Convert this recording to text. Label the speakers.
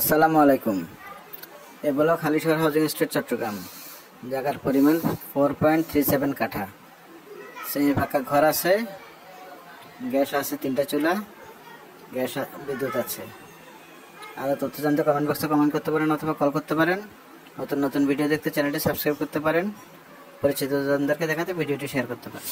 Speaker 1: আসসালামু
Speaker 2: আলাইকুম A block Halishahar housing estate Chattogram জায়গার পরিমাণ ফোর পয়েন্ট থ্রি সেভেন কাঠা সেই ফাঁকা ঘর আছে গ্যাস আছে তিনটা চুলা গ্যাস বিদ্যুৎ আছে আরও তথ্য জানতে কমেন্ট বক্সে কমেন্ট করতে পারেন অথবা কল করতে পারেন নতুন নতুন ভিডিও দেখতে চ্যানেলটি সাবস্ক্রাইব করতে পারেন
Speaker 3: পরিচিতজনদেরকে দেখাতে ভিডিওটি শেয়ার করতে পারেন